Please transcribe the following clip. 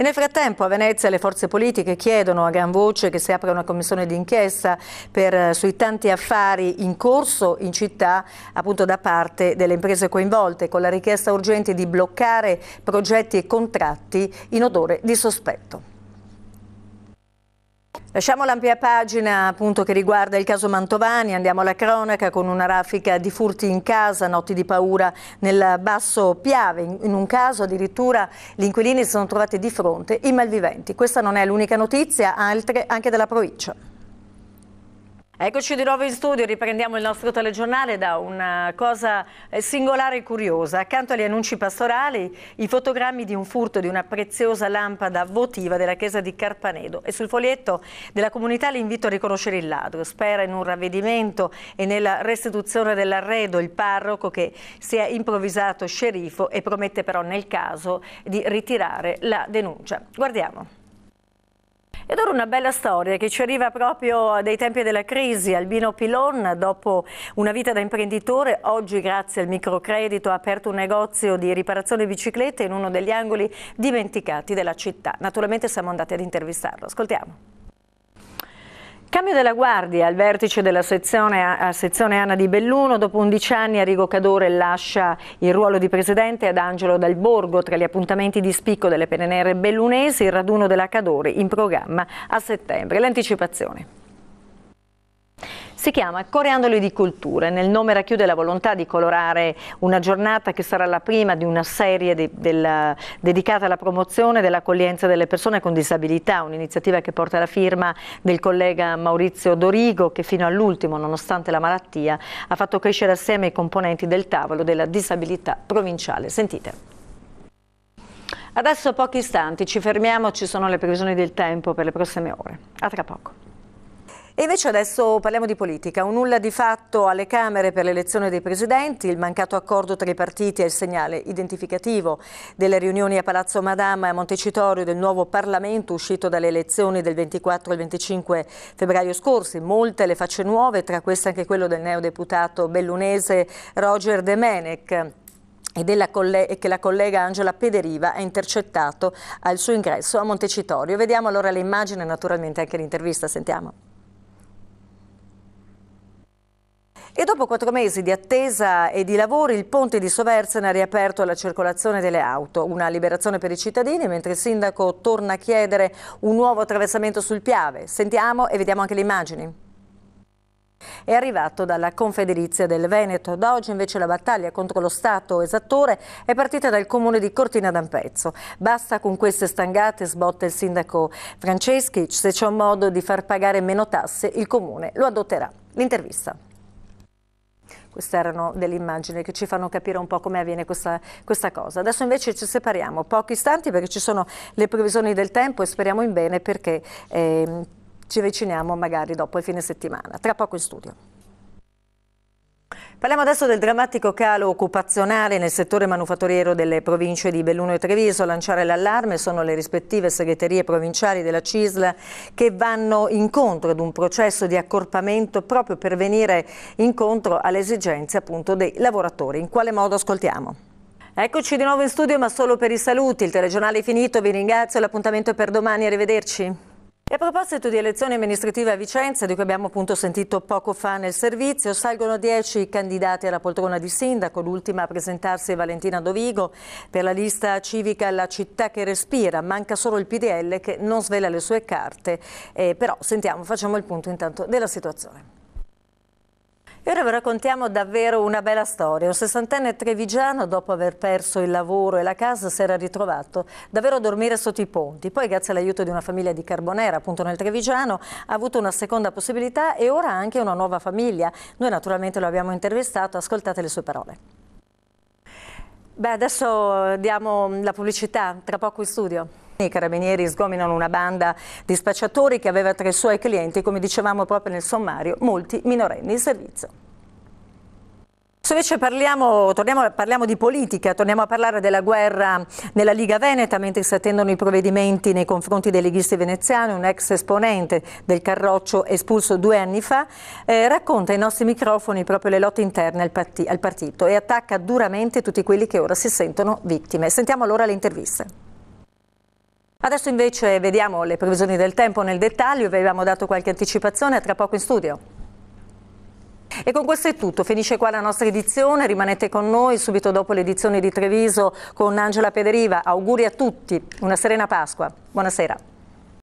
E nel frattempo a Venezia le forze politiche chiedono a gran voce che si apra una commissione d'inchiesta eh, sui tanti affari in corso in città appunto da parte delle imprese coinvolte con la richiesta urgente di bloccare progetti e contratti in odore di sospetto. Lasciamo l'ampia pagina appunto, che riguarda il caso Mantovani, andiamo alla cronaca con una raffica di furti in casa, notti di paura nel basso Piave, in un caso addirittura gli inquilini si sono trovati di fronte i malviventi. Questa non è l'unica notizia, altre anche della provincia. Eccoci di nuovo in studio, riprendiamo il nostro telegiornale da una cosa eh, singolare e curiosa. Accanto agli annunci pastorali, i fotogrammi di un furto di una preziosa lampada votiva della chiesa di Carpanedo e sul foglietto della comunità l'invito a riconoscere il ladro. Spera in un ravvedimento e nella restituzione dell'arredo il parroco che si è improvvisato sceriffo e promette però nel caso di ritirare la denuncia. Guardiamo. Ed ora una bella storia che ci arriva proprio dai tempi della crisi. Albino Pilon, dopo una vita da imprenditore, oggi grazie al microcredito ha aperto un negozio di riparazione biciclette in uno degli angoli dimenticati della città. Naturalmente siamo andati ad intervistarlo. Ascoltiamo. Cambio della guardia al vertice della sezione, a sezione Anna di Belluno. Dopo 11 anni Arrigo Cadore lascia il ruolo di presidente ad Angelo Dal Borgo. Tra gli appuntamenti di spicco delle PNR bellunesi, il raduno della Cadore in programma a settembre. L'anticipazione. Si chiama Coreandoli di Culture, nel nome racchiude la volontà di colorare una giornata che sarà la prima di una serie de, della, dedicata alla promozione dell'accoglienza delle persone con disabilità, un'iniziativa che porta la firma del collega Maurizio Dorigo che fino all'ultimo, nonostante la malattia, ha fatto crescere assieme i componenti del tavolo della disabilità provinciale. Sentite. Adesso pochi istanti, ci fermiamo, ci sono le previsioni del tempo per le prossime ore. A tra poco. E invece adesso parliamo di politica. Un nulla di fatto alle Camere per l'elezione dei presidenti, il mancato accordo tra i partiti è il segnale identificativo delle riunioni a Palazzo Madama e a Montecitorio del nuovo Parlamento uscito dalle elezioni del 24 e 25 febbraio scorsi. Molte le facce nuove, tra queste anche quello del neodeputato bellunese Roger De Menec e che la collega Angela Pederiva ha intercettato al suo ingresso a Montecitorio. Vediamo allora le immagini e naturalmente anche l'intervista, sentiamo. E dopo quattro mesi di attesa e di lavori il ponte di Soversen ha riaperto alla circolazione delle auto, una liberazione per i cittadini mentre il sindaco torna a chiedere un nuovo attraversamento sul Piave. Sentiamo e vediamo anche le immagini. È arrivato dalla Confederizia del Veneto. Da oggi invece la battaglia contro lo Stato esattore è partita dal comune di Cortina d'Ampezzo. Basta con queste stangate, sbotta il sindaco Franceschi, se c'è un modo di far pagare meno tasse il comune lo adotterà. L'intervista. Queste erano delle immagini che ci fanno capire un po' come avviene questa, questa cosa. Adesso invece ci separiamo pochi istanti perché ci sono le previsioni del tempo e speriamo in bene perché eh, ci avviciniamo magari dopo il fine settimana. Tra poco in studio. Parliamo adesso del drammatico calo occupazionale nel settore manufatturiero delle province di Belluno e Treviso. A lanciare l'allarme sono le rispettive segreterie provinciali della CISL che vanno incontro ad un processo di accorpamento proprio per venire incontro alle esigenze appunto dei lavoratori. In quale modo ascoltiamo? Eccoci di nuovo in studio ma solo per i saluti. Il telegiornale è finito, vi ringrazio, l'appuntamento è per domani, arrivederci. E a proposito di elezioni amministrative a Vicenza, di cui abbiamo appunto sentito poco fa nel servizio, salgono dieci candidati alla poltrona di sindaco, l'ultima a presentarsi è Valentina Dovigo per la lista civica La città che respira, manca solo il PDL che non svela le sue carte, eh, però sentiamo, facciamo il punto intanto della situazione ora vi raccontiamo davvero una bella storia. Un sessantenne trevigiano, dopo aver perso il lavoro e la casa, si era ritrovato davvero a dormire sotto i ponti. Poi, grazie all'aiuto di una famiglia di Carbonera, appunto nel Trevigiano, ha avuto una seconda possibilità e ora anche una nuova famiglia. Noi naturalmente lo abbiamo intervistato, ascoltate le sue parole. Beh, adesso eh, diamo mm, la pubblicità, tra poco in studio. I carabinieri sgominano una banda di spacciatori che aveva tra i suoi clienti, come dicevamo proprio nel sommario, molti minorenni in servizio. Se invece parliamo, torniamo, parliamo di politica, torniamo a parlare della guerra nella Liga Veneta, mentre si attendono i provvedimenti nei confronti dei leghisti veneziani, un ex esponente del Carroccio espulso due anni fa, eh, racconta ai nostri microfoni proprio le lotte interne al, parti al partito e attacca duramente tutti quelli che ora si sentono vittime. Sentiamo allora le interviste. Adesso invece vediamo le previsioni del tempo nel dettaglio, vi avevamo dato qualche anticipazione, a tra poco in studio. E con questo è tutto, finisce qua la nostra edizione, rimanete con noi subito dopo l'edizione di Treviso con Angela Pederiva. Auguri a tutti, una serena Pasqua. Buonasera.